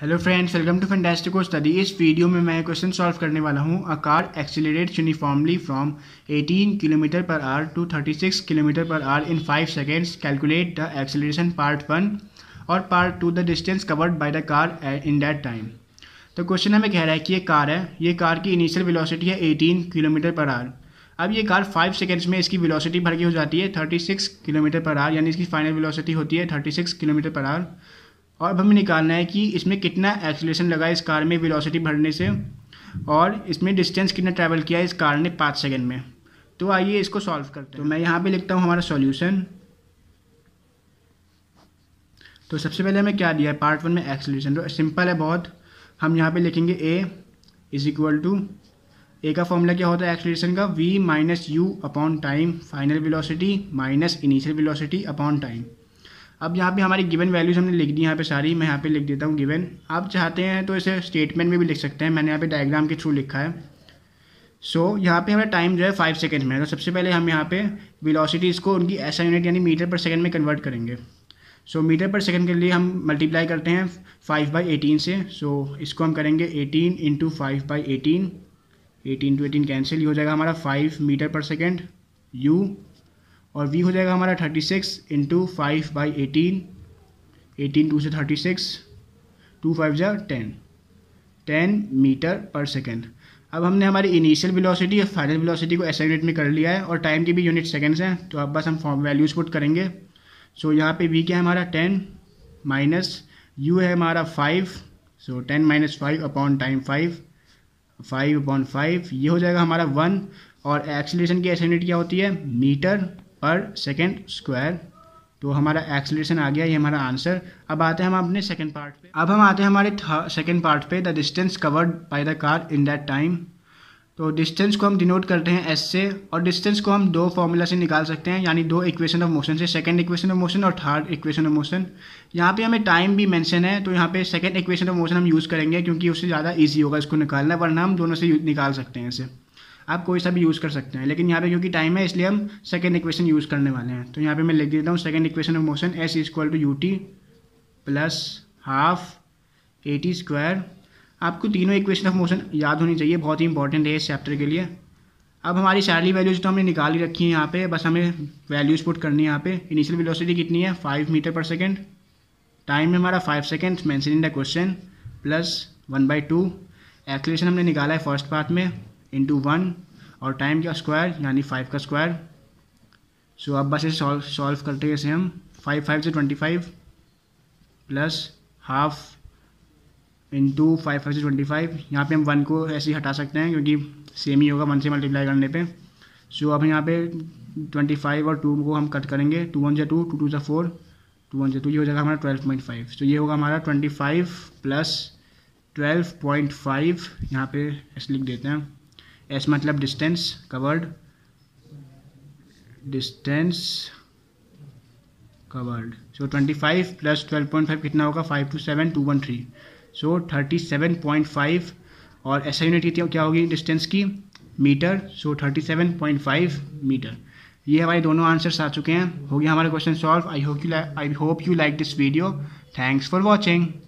hello friends welcome to Fantastico study इस video में मैं क्वेश्चन सॉल्व करने वाला हूं a car accelerates uniformly from 18 kilometre per hour to 36 kilometre per hour in 5 seconds calculate the acceleration part one और part two the distance covered by the car in that time तो question हमें कह रहा है कि ये car है ये कार की इनिशियल विलोसिटी है एटीन किलोमीटर पर आर अब ये कार फाइव सेकेंड्स में इसकी विलोसिटी भर की हो जाती है थर्टी किलोमीटर पर आर यानी इसकी फाइनल विलोसिटी होती है थर्टी किलोमीटर पर आर और अब हमें निकालना है कि इसमें कितना एक्सलेशन लगा इस कार में वेलोसिटी बढ़ने से और इसमें डिस्टेंस कितना ट्रैवल किया इस कार ने पाँच सेकेंड में तो आइए इसको सॉल्व करते हैं तो मैं यहाँ पे लिखता हूँ हमारा सॉल्यूशन तो सबसे पहले हमें क्या दिया है पार्ट वन में एक्सलेशन तो सिंपल है बहुत हम यहाँ पे लिखेंगे a is equal to a का फॉर्मूला क्या होता है एक्सलेशन का v minus u upon time final velocity minus initial velocity upon time अब यहाँ पे हमारी गिवन वैल्यूज़ हमने लिख दी यहाँ पे सारी मैं यहाँ पे लिख देता हूँ गिवन आप चाहते हैं तो इसे स्टेटमेंट में भी लिख सकते हैं मैंने यहाँ पे डायग्राम के थ्रू लिखा है सो so, यहाँ पे हमारा टाइम जो है फाइव सेकेंड में है तो सबसे पहले हम यहाँ पे वेलोसिटीज़ को उनकी ऐसा यूनिट यानी मीटर पर सेकेंड में कन्वर्ट करेंगे so so, metre per second के लिए हम मल्टीप्लाई करते हैं फाइव बाई एटीन से सो so, इसको हम करेंगे eighteen into five by eighteen eighteen two eighteen cancel हो जाएगा हमारा five metre per second u और वी हो जाएगा हमारा thirty six into five by eighteen eighteen two से थर्टी सिक्स टू फाइव जो ten ten metre per second अब हमने हमारी इनिशियल वेलोसिटी और फाइनल वेलोसिटी को एस यूनिट में कर लिया है और टाइम की भी यूनिट सेकेंड्स हैं तो अब बस हम फॉर्म वैल्यूज़ पुट करेंगे सो यहाँ पे वी क्या है हमारा टेन माइनस यू है हमारा five so ten minus five upon time five five upon five ये हो जाएगा हमारा वन और एक्सलेशन की एस यूनिट क्या होती है मीटर पर सेकेंड स्क्वायर तो हमारा एक्सलेशन आ गया ये हमारा आंसर अब आते हैं हम अपने सेकेंड पार्ट पे अब हम आते हैं हमारे सेकेंड पार्ट पे the distance covered by the car in that time तो डिस्टेंस को हम डिनोट करते हैं एस से और डिस्टेंस को हम दो फॉर्मूला से निकाल सकते हैं यानी दो इक्वेशन ऑफ मोशन से सेकेंड इक्वेशन ऑफ मोशन और थर्ड इक्वेशन ऑफ मोशन यहाँ पे हमें टाइम भी मेंशन है तो यहाँ पे सेकेंड इक्वेशन ऑफ मोशन हम यूज़ करेंगे क्योंकि उससे ज़्यादा ईजी होगा इसको निकालना वरना हम दोनों से निकाल सकते हैं इसे आप कोई सा भी यूज़ कर सकते हैं लेकिन यहाँ पे क्योंकि टाइम है इसलिए हम सेकेंड इक्वेशन यूज़ करने वाले हैं तो यहाँ पे मैं लिख देता हूँ second equation of motion s is equal to u t plus half a t square आपको तीनों इक्वेशन ऑफ मोशन याद होनी चाहिए बहुत ही इंपॉर्टेंट है इस चैप्टर के लिए अब हमारी सारी वैल्यूज़ तो हमने निकाल ही रखी है यहाँ पे बस हमें वैल्यूज़ पुट करनी है यहाँ पे इनिशियल वेलोसिटी कितनी है five metre per second time है हमारा five second mention the question plus one by two acceleration हमने निकाला है फर्स्ट पार्ट में इंटू वन और टाइम का स्क्वायर यानी फाइव का स्क्वायर सो अब बस इसे सॉल्व सॉल्व करते हैं इसे हम फाइव फाइव से twenty five plus half into five five से ट्वेंटी फाइव यहाँ पर हम वन को ऐसे ही हटा सकते हैं क्योंकि सेम ही होगा वन से मल्टीप्लाई करने पर सो अब यहाँ पर ट्वेंटी फाइव और टू को हम कट करेंगे टू वन जो टू टू टू जो फोर टू वन से टू ये हो जाएगा हमारा ट्वेल्व पॉइंट फाइव तो ये होगा हमारा twenty five plus twelve point five यहाँ पे ऐसे लिख देते हैं एस मतलब distance covered distance covered so twenty five plus twelve point five कितना होगा five two seven two one three so thirty seven point five और ऐसा यूनिट क्या होगी डिस्टेंस की metre so thirty seven point five metre ये हमारे दोनों आंसर्स आ चुके हैं हो गया हमारे question solve I hope you I hope you like this video thanks for watching